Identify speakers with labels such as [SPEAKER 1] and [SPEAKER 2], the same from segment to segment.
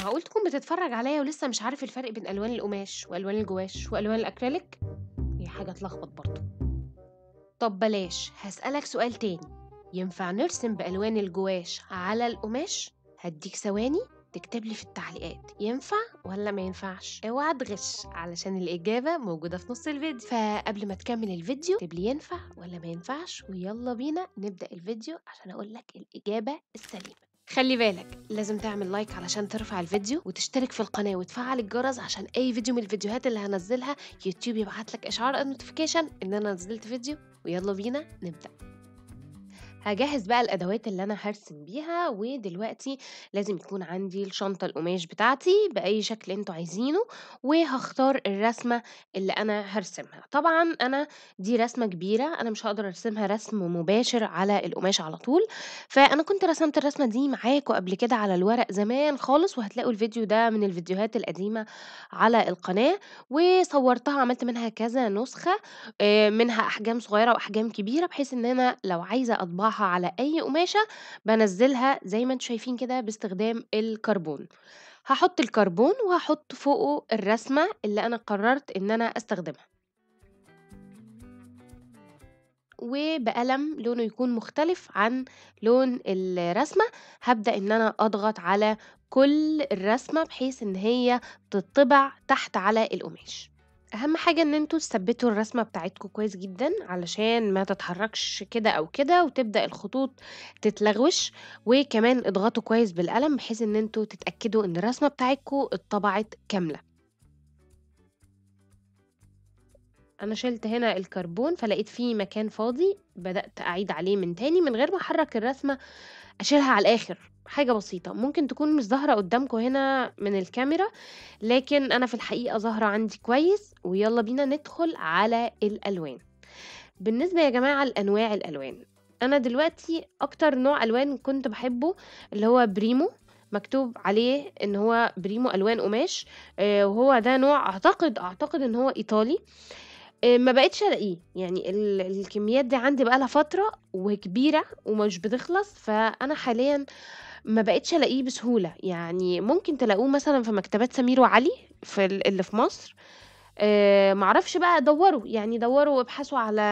[SPEAKER 1] معقول تكون بتتفرج عليا ولسه مش عارف الفرق بين الوان القماش والوان الجواش والوان الاكريليك هي حاجه تلخبط برضه طب بلاش هسألك سؤال تاني ينفع نرسم بألوان الجواش على القماش؟ هديك ثواني تكتب لي في التعليقات ينفع ولا ما ينفعش اوعى تغش علشان الإجابة موجودة في نص الفيديو فقبل ما تكمل الفيديو اكتب لي ينفع ولا ما ينفعش ويلا بينا نبدأ الفيديو عشان أقولك الإجابة السليمة خلي بالك لازم تعمل لايك علشان ترفع الفيديو وتشترك في القناة وتفعل الجرس عشان أي فيديو من الفيديوهات اللي هنزلها يوتيوب يبعت لك إشعار النوتيفيكيشن إن أنا نزلت فيديو ويلا بينا نبدأ هجهز بقى الأدوات اللي أنا هرسم بيها ودلوقتي لازم يكون عندي الشنطة القماش بتاعتي بأي شكل انتوا عايزينه وهختار الرسمة اللي أنا هرسمها طبعا أنا دي رسمة كبيرة أنا مش هقدر أرسمها رسم مباشر على القماش على طول فأنا كنت رسمت الرسمة دي معاكم قبل كده على الورق زمان خالص وهتلاقوا الفيديو ده من الفيديوهات القديمة على القناة وصورتها عملت منها كذا نسخة آه، منها أحجام صغيرة وأحجام كبيرة بحيث إن أنا لو عايزة أطبعها بطبعها على أي قماشة بنزلها زي ما انتم شايفين كده باستخدام الكربون هحط الكربون وهحط فوقه الرسمة اللي أنا قررت إن أنا أستخدمها وبقلم لونه يكون مختلف عن لون الرسمة هبدأ ان انا اضغط على كل الرسمة بحيث ان هي تطبع تحت على القماش أهم حاجة إن انتوا تثبّتوا الرسمة بتاعتكم كويس جدًا، علشان ما تتحرّكش كده أو كده، وتبدأ الخطوط تتلغوش، وكمان اضغطوا كويس بالقلم بحيث إن انتوا تتأكدوا إن الرسمة بتاعتكم اتطبعت كاملة. انا شلت هنا الكربون فلقيت فيه مكان فاضي بدأت اعيد عليه من تاني من غير ما احرك الرسمة اشيلها على الاخر حاجة بسيطة ممكن تكون مش ظاهرة قدامكم هنا من الكاميرا لكن انا في الحقيقة ظاهرة عندي كويس ويلا بينا ندخل على الالوان بالنسبة يا جماعة لأنواع الألوان أنا دلوقتي أكتر نوع ألوان كنت بحبه اللي هو بريمو مكتوب عليه ان هو بريمو الوان قماش آه، وهو ده نوع اعتقد اعتقد ان هو ايطالي آه، ما بقتش ألاقيه، يعني الكميات دي عندي بقى لها فترة وكبيرة ومش بتخلص، فأنا حاليًا ما بقتش ألاقيه بسهولة، يعني ممكن تلاقوه مثلًا في مكتبات سمير وعلي في اللي في مصر، آه، ما أعرفش بقى دوّروا، يعني دوّروا وابحثوا على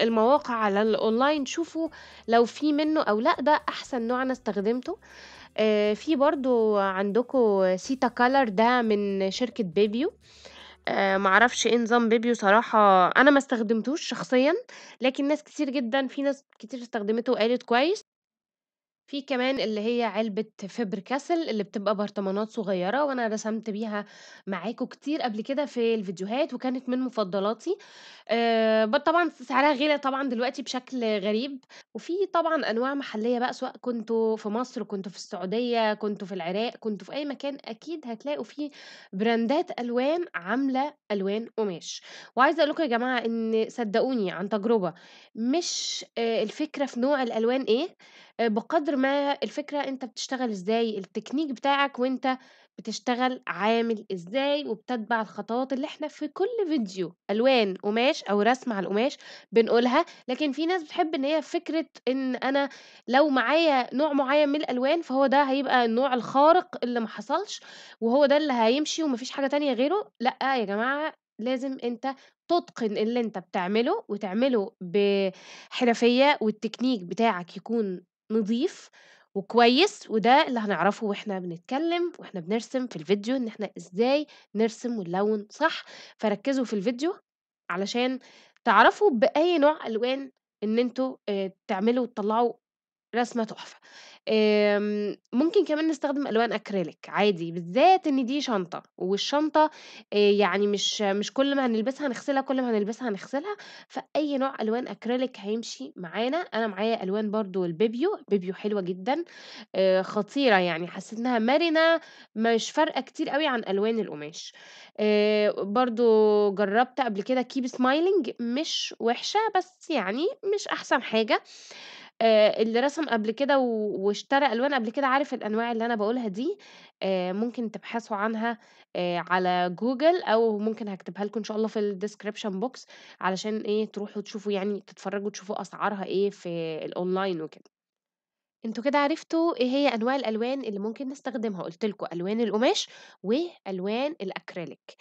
[SPEAKER 1] المواقع، على الأونلاين، شوفوا لو في منه أو لأ، ده أحسن نوع أنا استخدمته. آه، في برضه عندكم سيتا كالر ده من شركة بيبيو آه، ما اعرفش ايه نظام بيبيو صراحة أنا ما استخدمتوش شخصيا لكن ناس كتير جدا في ناس كتير استخدمته وقالت كويس في كمان اللي هي علبة فبر كاسل اللي بتبقى برطمانات صغيرة وأنا رسمت بيها معاكم كتير قبل كده في الفيديوهات وكانت من مفضلاتي آآ آه، بس طبعًا سعرها غِلى طبعًا دلوقتي بشكل غريب، وفي طبعًا أنواع محلية بقى سواء كنتوا في مصر، كنتوا في السعودية، كنتوا في العراق، كنتوا في أي مكان أكيد هتلاقوا في براندات ألوان عاملة ألوان قماش، وعايزة أقول لكم يا جماعة إن صدقوني عن تجربة مش آه، الفكرة في نوع الألوان إيه آه، بقدر ما الفكرة أنت بتشتغل إزاي، التكنيك بتاعك وأنت بتشتغل عامل إزاي، وبتتبع الخطوات اللي إحنا في كل فيديو ألوان قماش أو رسم على القماش بنقولها، لكن في ناس بتحب إن هي فكرة إن أنا لو معايا نوع معيّن من الألوان، فهو ده هيبقى النوع الخارق اللي ما حصلش، وهو ده اللي هيمشي وما فيش حاجة تانية غيره، لأ يا جماعة لازم أنت تتقن اللي أنت بتعمله، وتعمله بحرفية، والتكنيك بتاعك يكون نضيف وكويس وده اللي هنعرفه واحنا بنتكلم واحنا بنرسم في الفيديو ان احنا ازاي نرسم ونلون صح فركزوا في الفيديو علشان تعرفوا بأي نوع ألوان ان انتوا آه، تعملوا وتطلعوا رسمة تحفة. آمم، ممكن كمان نستخدم ألوان أكريليك عادي، بالذات إن دي شنطة، والشنطة آه، يعني مش مش كل ما هنلبسها هنغسلها، كل ما هنلبسها هنغسلها، فأي نوع ألوان أكريليك هيمشي معانا. أنا معايا ألوان برضو البيبيو، بيبيو حلوة جدًا، آه، خطيرة يعني حسيت إنها مرنة مش فارقة كتير قوي عن ألوان القماش. آه، برضو جرّبت قبل كده كيب سمايلنج مش وحشة، بس يعني مش أحسن حاجة. آه، اللي رسم قبل كده واشترى ألوان قبل كده عارف الأنواع اللي أنا بقولها دي، آه، ممكن تبحثوا عنها آه، على جوجل أو ممكن هكتبها لكم إن شاء الله في الديسكريبشن بوكس علشان إيه، تروحوا تشوفوا يعني تتفرّجوا تشوفوا أسعارها إيه في الأونلاين وكده. انتوا كده عرفتوا إيه هي أنواع الألوان اللي ممكن نستخدمها، قُلت لكم ألوان القماش وألوان الأكريليك.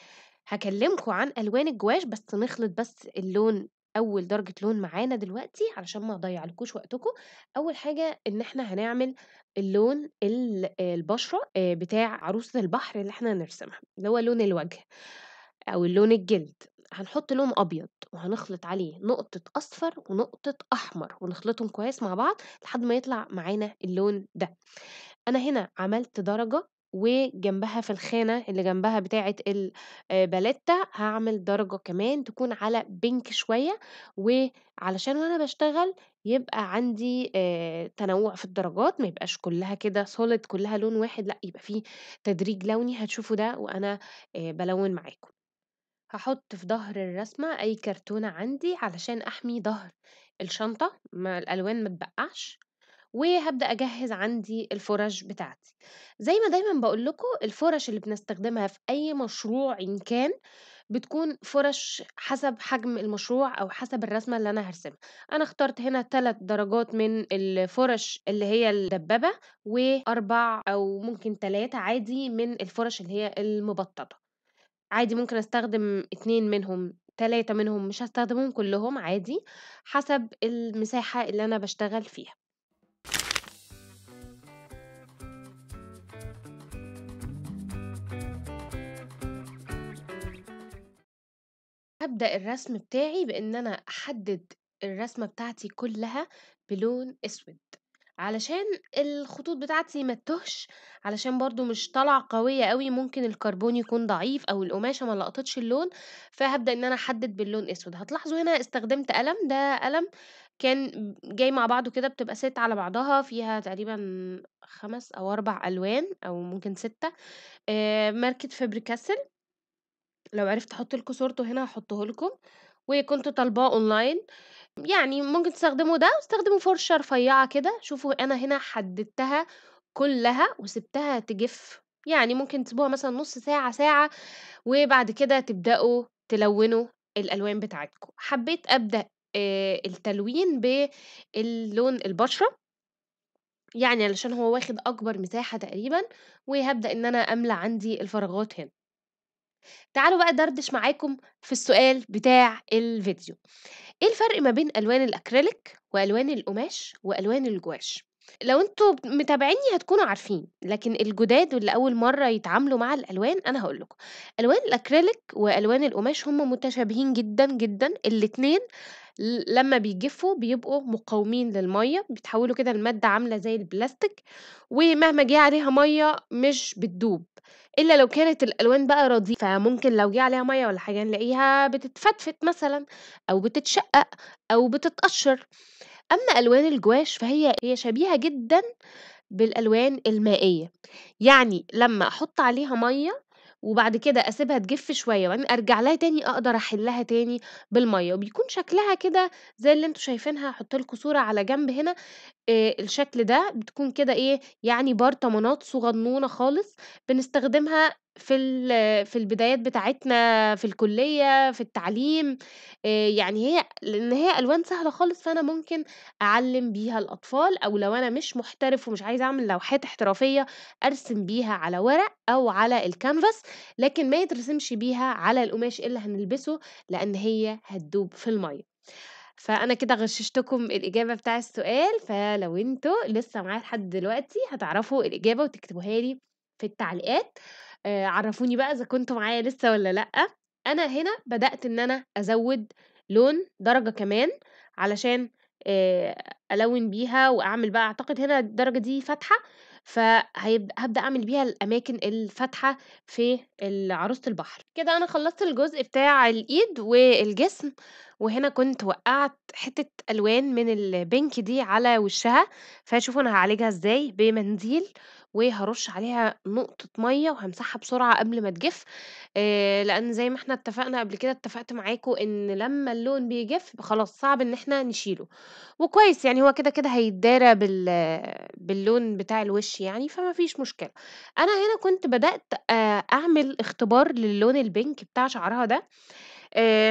[SPEAKER 1] هكلمكم عن ألوان الجواش بس نخلط بس اللون أول درجة لون معانا دلوقتي علشان ما أضيّعلكوش وقتكم، أول حاجة إن إحنا هنعمل اللون البشرة آه، بتاع عروسة البحر اللي إحنا هنرسمها، اللي هو لون الوجه أو لون الجلد، هنحط لون أبيض وهنخلط عليه نقطة أصفر ونقطة أحمر ونخلطهم كويس مع بعض لحد ما يطلع معانا اللون ده، أنا هنا عملت درجة وجنبها في الخانة اللي جنبها بتاعة الباليتا آه، هعمل درجة كمان تكون على بينك شوية وعلشان وأنا بشتغل يبقى عندي آه، تنوع في الدرجات ما يبقاش كلها كده سوليد كلها لون واحد لأ يبقى فيه تدريج لوني هتشوفوا ده وأنا آه، بلون معاكم هحط في ظهر الرسمة أي كرتونة عندي علشان أحمي ظهر الشنطة ما الألوان ما تبقعش وهبدأ أجهز عندي الفرش بتاعتي زي ما دايما بقول لكم الفرش اللي بنستخدمها في أي مشروع إن كان بتكون فرش حسب حجم المشروع أو حسب الرسمة اللي أنا هرسمها أنا اخترت هنا ثلاث درجات من الفرش اللي هي الدبابة وأربع أو ممكن ثلاثة عادي من الفرش اللي هي المبططة عادي ممكن استخدم اتنين منهم تلاتة منهم مش هستخدمهم كلهم عادي حسب المساحة اللي أنا بشتغل فيها أبدأ الرسم بتاعي بإن أنا أحدد الرسمة بتاعتي كلها بلون أسود، علشان الخطوط بتاعتي ما تتهش علشان برضه مش طالعة قوية أوي ممكن الكربون يكون ضعيف أو القماشة ما لقطتش اللون، فهبدأ إن أنا أحدد باللون أسود، هتلاحظوا هنا استخدمت قلم ده قلم كان جاي مع بعضه كده بتبقى ست على بعضها فيها تقريبًا خمس أو اربع ألوان أو ممكن ستة آه، ماركة فابريكاسل لو عرفت أحُط لكم صورته هنا هحطه لكم، وكنت طالباه اونلاين يعني ممكن تستخدموا ده واستخدموا فُرشة رفيّعة كده، شوفوا أنا هنا حدّدتها كُلّها وسِبتها تجِف، يعني ممكن تسيبوها مثلًا نُص ساعة، ساعة، وبعد كده تبداوا تلوّنوا الألوان بتاعتكم. حبّيت أبدأ التلوين باللون البشرة، يعني علشان هو واخد أكبر مساحة تقريبًا، وهبدا إن أنا أملى عندي الفراغات هنا. تعالوا بقى دردش معاكم في السؤال بتاع الفيديو ايه الفرق ما بين الوان الاكريليك والوان القماش والوان الجواش لو انتوا متابعيني هتكونوا عارفين لكن الجداد واللي اول مره يتعاملوا مع الالوان انا هقول لكم الوان الاكريليك والوان القماش هم متشابهين جدا جدا الاتنين لما بيجفوا بيبقوا مقاومين للميه بيتحولوا كده لماده عامله زي البلاستيك ومهما جه عليها ميه مش بتدوب الا لو كانت الالوان بقى رديئه فممكن لو جه عليها ميه ولا حاجه نلاقيها بتتفتفت مثلا او بتتشقق او بتتقشر اما الوان الجواش فهي هي شبيهه جدا بالالوان المائيه يعني لما احط عليها ميه وبعد كده أسيبها تجف شوية وبعدين أرجع لها تاني أقدر أحلها تاني بالمَيّة، وبيكون شكلها كده زي اللي أنتم شايفينها هحط لكم صورة على جنب هنا إيه الشكل ده، بتكون كده إيه، يعني برطمانات صغنونة خالص بنستخدمها في ال في البدايات بتاعتنا في الكلية، في التعليم، آه، يعني هي لإن هي ألوان سهلة خالص، فأنا ممكن أعلّم بيها الأطفال، أو لو أنا مش محترف ومش عايزة أعمل لوحات احترافية، أرسم بيها على ورق أو على الكانفاس، لكن ما يترسمش بيها على القماش اللي هنلبسه، لإن هي هتدوب في المَيّة. فأنا كده غششتكم الإجابة بتاع السؤال، فلو انتوا لسه معايا لحد دلوقتي هتعرفوا الإجابة وتكتبوها لي في التعليقات. آه، عرّفوني بقى إذا كنتوا معايا لسه ولا لأ، أنا هنا بدأت إن أنا أزوّد لون درجة كمان علشان آآ آه، ألوّن بيها وأعمل بقى أعتقد هنا الدرجة دي فاتحة، فهبدا أعمل بيها الأماكن الفاتحة في عروسة البحر. كده أنا خلّصت الجزء بتاع الإيد والجسم، وهنا كنت وقّعت حتّة ألوان من البنك دي على وشّها، فشوفوا أنا هعالجها إزاي بمنديل وهرش عليها نقطة مَيّة وهمسحها بسرعة قبل ما تجِف، لإن زي ما إحنا اتفقنا قبل كده، اتفقت معاكم إن لمّا اللون بيجِف خلاص صعب إن إحنا نشيله، وكويس يعني هو كده، كده هيتدارى باللون بتاع الوِش يعني، فما فيش مشكلة. أنا هنا كنت بدأت أعمل اختبار للون البنك بتاع شعرها ده،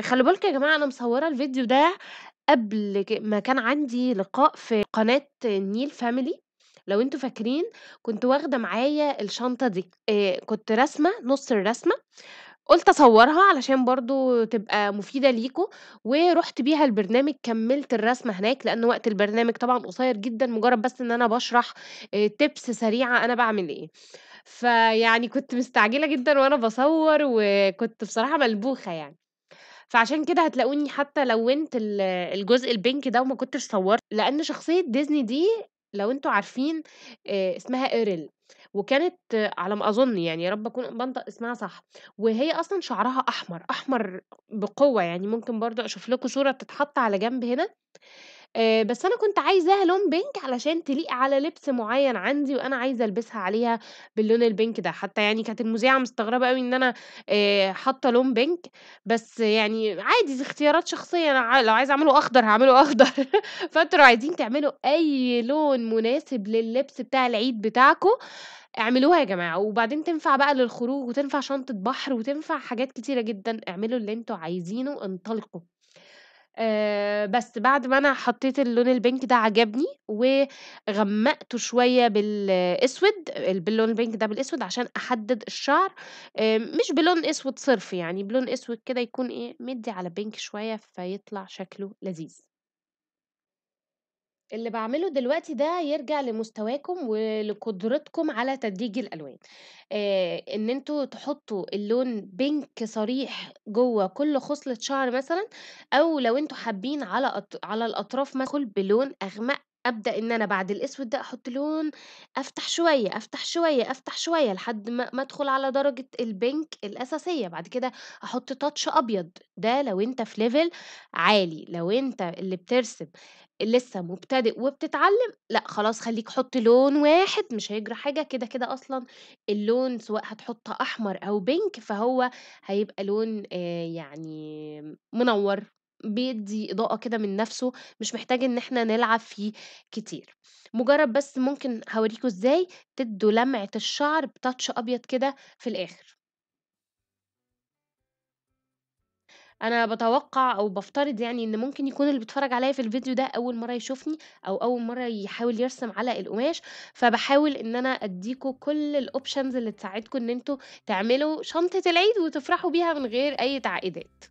[SPEAKER 1] خلي بالك يا جماعة أنا مصوّرة الفيديو ده قبل ما كان عندي لقاء في قناة النيل فاميلي لو انتوا فاكرين كنت واخده معايا الشنطه دي آه، كنت رسمه نص الرسمه قلت اصورها علشان برضو تبقى مفيده ليكم ورحت بيها البرنامج كملت الرسمه هناك لان وقت البرنامج طبعا قصير جدا مجرد بس ان انا بشرح تبس سريعه انا بعمل ايه فيعني كنت مستعجله جدا وانا بصور وكنت بصراحه ملبوخه يعني فعشان كده هتلاقوني حتى لونت الجزء البينك ده وما كنتش صورت لان شخصيه ديزني دي لو انتوا عارفين اسمها ايريل وكانت على ما أظن يعني يا رب أكون بنطق اسمها صح، وهي أصلًا شعرها أحمر، أحمر بقوة يعني ممكن برضه أشوف لكم صورة تتحط على جنب هنا. آه، بس أنا كنت عايزاها لون بينك علشان تليق على لبس معيّن عندي، وأنا عايزة ألبسها عليها باللون البينك ده، حتى يعني كانت المذيعة مستغربة أوي إن أنا آه، حاطة لون بينك بس يعني عادي دي اختيارات شخصية، أنا لو عايزة أعمله أخضر هعمله أخضر، فانتوا لو عايزين تعملوا أي لون مناسب لللبس بتاع العيد بتاعكم، اعملوها يا جماعة، وبعدين تنفع بقى للخروج وتنفع شنطة بحر وتنفع حاجات كتيرة جدًا، اعملوا اللي انتوا عايزينه، انطلقوا. آه، بس بعد ما أنا حطّيت اللون البينك ده عجبني، وغمّقته شوية بالأسود باللون البينك ده بالأسود عشان أحدّد الشعر، آه، مش بلون أسود صِرف يعني بلون أسود كده يكون إيه مدّي على بينك شوية فيطلع شكله لذيذ. اللي بعمله دلوقتي ده يرجع لمستواكم ولقدرتكم على تدريج الألوان آآ آه، إن انتوا تحطّوا اللون بينك صريح جوّه كل خُصلة شعر مثلًا أو لو انتوا حابين على أط على الأطراف مثلًا بلون أغمق، أبدأ إن أنا بعد الأسود ده أحُط لون أفتح شوية، أفتح شوية، أفتح شوية، لحد ما أدخل على درجة البينك الأساسية، بعد كده أحُط تاتش أبيض، ده لو أنت في ليفل عالي، لو أنت اللي بترسم لسه مبتدئ وبتتعلم، لأ خلاص خلّيك حُط لون واحد مش هيجرى حاجة، كده، كده أصلًا اللون سواء هتحُط أحمر أو بينك فهو هيبقى لون يعني منوّر، بيدّي إضاءة كده من نَفْسه، مش محتاج إن إحنا نلعب فيه كتير، مجرّد بس ممكن هوريكوا إزاي تدّوا لمعة الشعر بتاتش أبيض كده في الآخر. أنا بتوقع أو بفترض يعني إن ممكن يكون اللي بيتفرّج عليا في الفيديو ده أول مرّة يشوفني، أو أول مرّة يحاول يرسم على القماش، فبحاول إن أنا أدّيكم كل الاوبشنز اللي تساعدكم إن أنتم تعملوا شنطة العيد وتفرحوا بيها من غير أي تعقيدات.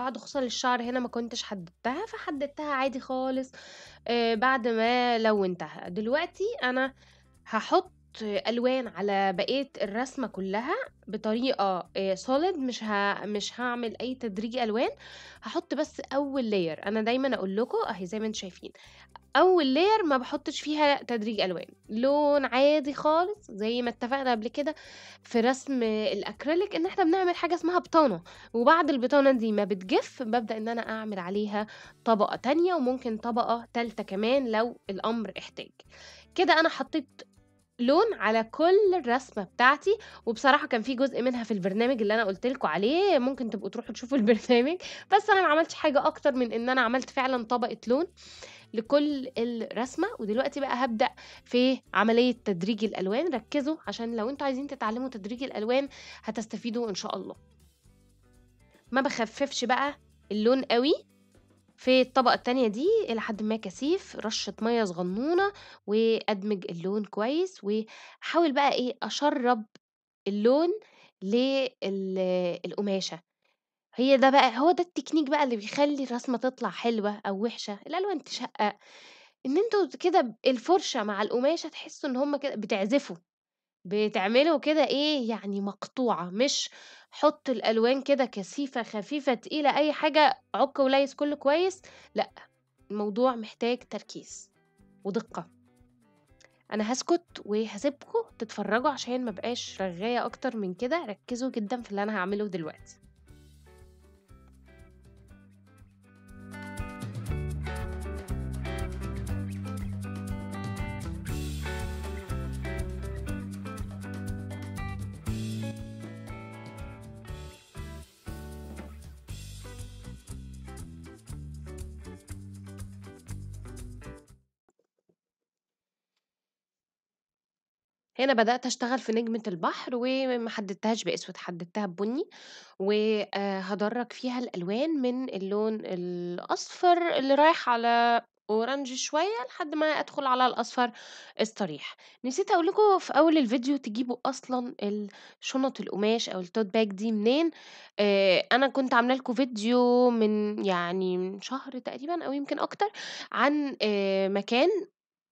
[SPEAKER 1] بعض خصوصا للشعر هنا ما كنتش حددتها فحددتها عادي خالص آه، بعد ما لونتها دلوقتي انا هحط ألوان على بقية الرسمة كلها بطريقة سوليد آه، مش ه... مش هعمل أي تدريج ألوان هحط بس أول لاير أنا دايما أقول لكم أهي زي ما انتم شايفين أول لاير ما بحطش فيها تدريج ألوان لون عادي خالص زي ما اتفقنا قبل كده في رسم الأكريليك إن احنا بنعمل حاجة اسمها بطانة وبعد البطانة دي ما بتجف ببدأ إن أنا أعمل عليها طبقة تانية وممكن طبقة تالتة كمان لو الأمر احتاج كده أنا حطيت لون على كل الرسمه بتاعتي وبصراحه كان في جزء منها في البرنامج اللي انا قلت لكم عليه ممكن تبقوا تروحوا تشوفوا البرنامج بس انا ما عملتش حاجه اكتر من ان انا عملت فعلا طبقه لون لكل الرسمه ودلوقتي بقى هبدا في عمليه تدريج الالوان ركزوا عشان لو انتوا عايزين تتعلموا تدريج الالوان هتستفيدوا ان شاء الله ما بخففش بقى اللون قوي في الطبقة التانية دي إلى حد ما كثيف رشة مَيّة صغنونة، وأدمج اللون كويس، وأحاول بقى إيه أشرّب اللون للقماشة هي ده بقى هو ده التكنيك بقى اللي بيخلّي الرسمة تطلع حلوة أو وِحشة، الألوان تشقّق، إن أنتوا كده الفرشة مع القماشة تحسّوا إن هُم كده بتعزفوا، بتعملوا كده إيه يعني مقطوعة مش حط الألوان كده كثيفة خفيفة تقيلة أي حاجة عك وليس كله كويس لأ الموضوع محتاج تركيز ودقة أنا هسكت وهسيبكم تتفرجوا عشان مبقاش رغاية أكتر من كده ركزوا جدا في اللي أنا هعمله دلوقتي هنا بدأت أشتغل في نجمة البحر وما حددتهاش بأسود، حددتها ببني، وهدرج فيها الألوان من اللون الأصفر اللي رايح على أورنج شوية لحد ما أدخل على الأصفر الصريح. نسيت أقول لكم في أول الفيديو تجيبوا أصلًا شنط القماش أو التوت باك دي منين، آه أنا كنت عاملة لكم فيديو من يعني من شهر تقريبًا أو يمكن أكتر عن آه مكان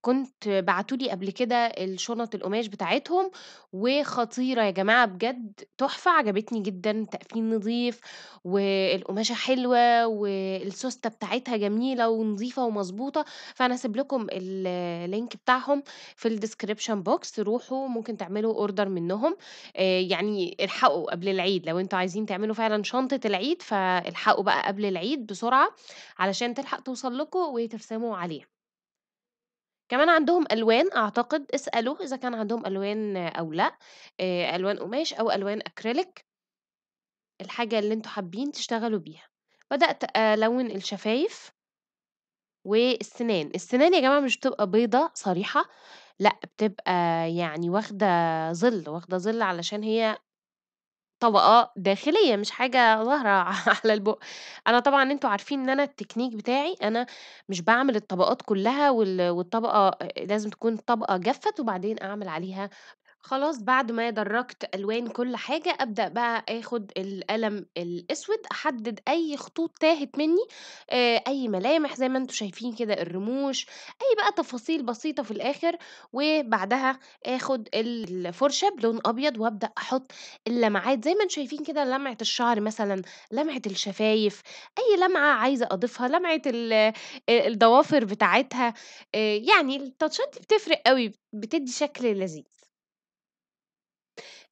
[SPEAKER 1] كنت بعتولي قبل كده الشنط القماش بتاعتهم، وخطيرة يا جماعة بجد تحفة، عجبتني جدًا، تقفيل نضيف والقماشة حلوة والسوستة بتاعتها جميلة ونظيفه ومظبوطه فأنا هسيب لكم اللينك بتاعهم في الديسكريبشن بوكس روحوا ممكن تعملوا اوردر منّهم، آه، يعني الحقوا قبل العيد لو انتوا عايزين تعملوا فعلًا شنطة العيد، فالحقوا بقى قبل العيد بسرعة علشان تلحق توصل لكم وترسموا عليها. كمان عندهم ألوان أعتقد اسالوا إذا كان عندهم ألوان أو لأ، آه، ألوان قماش أو ألوان اكريليك الحاجة اللي انتوا حابين تشتغلوا بيها. بدأت ألوِّن الشفايف والسنان. السنان يا جماعة مش بتبقى بيضه صريحة، لأ بتبقى يعني واخدة ظِل، واخدة ظِل علشان هي طبقة داخلية مش حاجة ظاهرة على البُقّ. أنا طبعًا انتوا عارفين إن أنا التكنيك بتاعي أنا مش بعمل الطبقات كلّها والطبقة لازم تكون طبقة جَفّت وبعدين أعمل عليها خلاص بعد ما درّجت ألوان كل حاجة، أبدأ بقى آخُد القلم الأسود، أحدِّد أي خطوط تاهت منّي، آه، أي ملامح زي ما أنتم شايفين كده الرموش، أي بقى تفاصيل بسيطة في الآخر، وبعدها آخُد الفُرشة بلون أبيض وأبدأ أحُط اللمعات زي ما أنتم شايفين كده لمعة الشعر مثلًا، لمعة الشفايف، أي لمعة عايزة أضيفها، لمعة ال آه، الضوافر بتاعتها، آه، يعني التاتشات دي بتفرق أوي، بتدّي شكل لذيذ.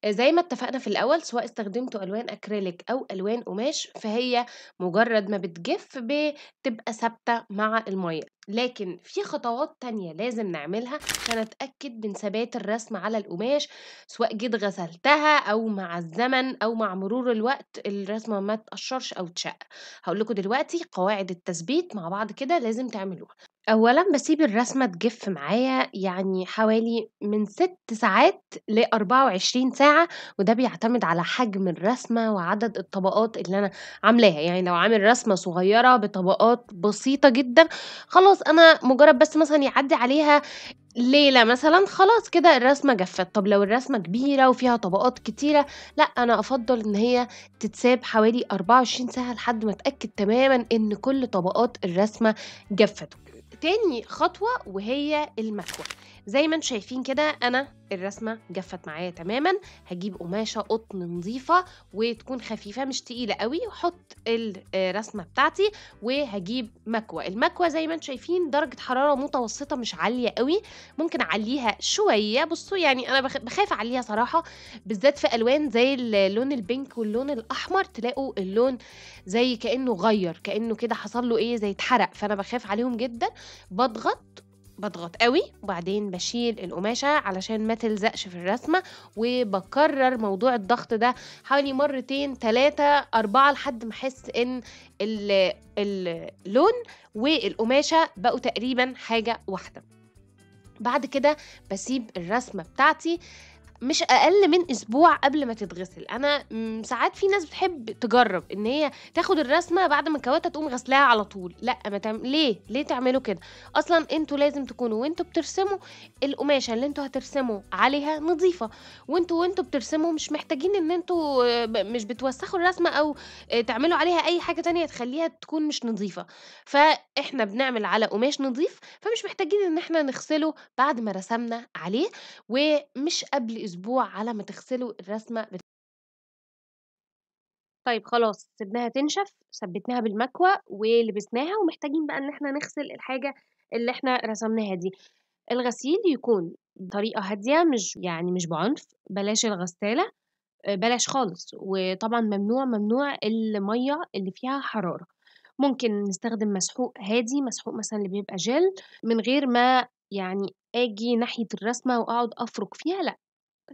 [SPEAKER 1] زي ما اتفقنا في الأول سواء استخدمتوا ألوان أكريليك أو ألوان قماش فهي مجرد ما بتجف بتبقى ثابتة مع المية لكن في خطوات تانية لازم نعملها عشان أتأكد من ثبات الرسم على القماش سواء جيت غسلتها أو مع الزمن أو مع مرور الوقت الرسمة ما تقشرش أو تشق هقول لكم دلوقتي قواعد التثبيت مع بعض كده لازم تعملوها أولًا بسيب الرسمة تجِف معايا يعني حوالي من 6 ساعات ل24 ساعة، وده بيعتمد على حجم الرسمة وعدد الطبقات اللي أنا عاملاها، يعني لو عامل رسمة صغيرة بطبقات بسيطة جدًا، خلاص أنا مجرد بس مثلًا يعدّي عليها ليلة مثلا خلاص كده الرسمة جفت طب لو الرسمة كبيرة وفيها طبقات كتيرة لا أنا أفضل إن هي تتساب حوالي 24 ساعة لحد ما أتأكد تماما إن كل طبقات الرسمة جفت تاني خطوة وهي المكوه زي ما انتم شايفين كده انا الرسمه جفت معايا تماما هجيب قماشه قطن نظيفه وتكون خفيفه مش تقيله قوي واحط الرسمه بتاعتي وهجيب مكوى المكوى زي ما انتم شايفين درجه حراره متوسطه مش عاليه قوي ممكن اعليها شويه بصوا يعني انا بخاف اعليها صراحه بالذات في الوان زي اللون البينك واللون الاحمر تلاقوا اللون زي كانه غير كانه كده حصل له ايه زي اتحرق فانا بخاف عليهم جدا بضغط بضغط قوي وبعدين بشيل القماشة علشان ما تلزقش في الرسمة وبكرر موضوع الضغط ده حوالي مرتين تلاتة أربعة لحد ما أحس إن اللون والقماشة بقوا تقريبا حاجة واحدة بعد كده بسيب الرسمة بتاعتي مش اقل من اسبوع قبل ما تتغسل انا ساعات في ناس بتحب تجرب ان هي تاخد الرسمه بعد ما كواتها تقوم غسلاها على طول لا ما تعم... ليه ليه تعملوا كده اصلا انتوا لازم تكونوا وانتوا بترسموا القماشه اللي انتوا هترسموا عليها نظيفه وانتوا وانتوا بترسموا مش محتاجين ان انتوا مش بتوسخوا الرسمه او آه، تعملوا عليها اي حاجه تانية تخليها تكون مش نظيفه فاحنا بنعمل على قماش نظيف فمش محتاجين ان احنا نغسله بعد ما رسمنا عليه ومش قبل أسبوع على ما تغسلوا الرسمة بت... طيب خلاص سيبناها تنشف ثبتناها بالمكوى ولبسناها ومحتاجين بقى ان احنا نغسل الحاجة اللي احنا رسمناها دي الغسيل يكون بطريقة هادية مش يعني مش بعنف بلاش الغسالة آه، بلاش خالص وطبعا ممنوع ممنوع المية اللي فيها حرارة ممكن نستخدم مسحوق هادي مسحوق مثلا اللي بيبقى جل من غير ما يعني اجي ناحية الرسمة واقعد افرك فيها لا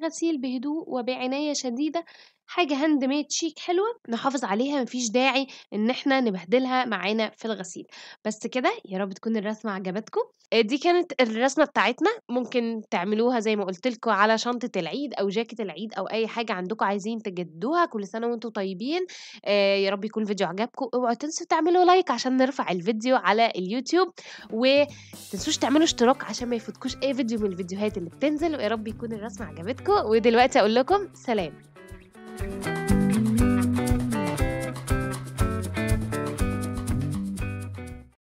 [SPEAKER 1] غسيل بهدوء وبعناية شديدة حاجة هاند ميد شيك حلوة نحافظ عليها مفيش داعي إن إحنا نبهدلها معانا في الغسيل بس كده يا رب تكون الرسمة عجبتكم آه، دي كانت الرسمة بتاعتنا ممكن تعملوها زي ما قلت لكم على شنطة العيد أو جاكيت العيد أو أي حاجة عندكم عايزين تجددوها كل سنة وأنتم طيبين آه، يا رب يكون الفيديو عجبكم اوعوا تنسوا تعملوا لايك عشان نرفع الفيديو على اليوتيوب وتنسوش تعملوا اشتراك عشان ما يفوتكوش أي فيديو من الفيديوهات اللي بتنزل ويا رب يكون الرسمة عجبتكم ودلوقتي أقول لكم سلام you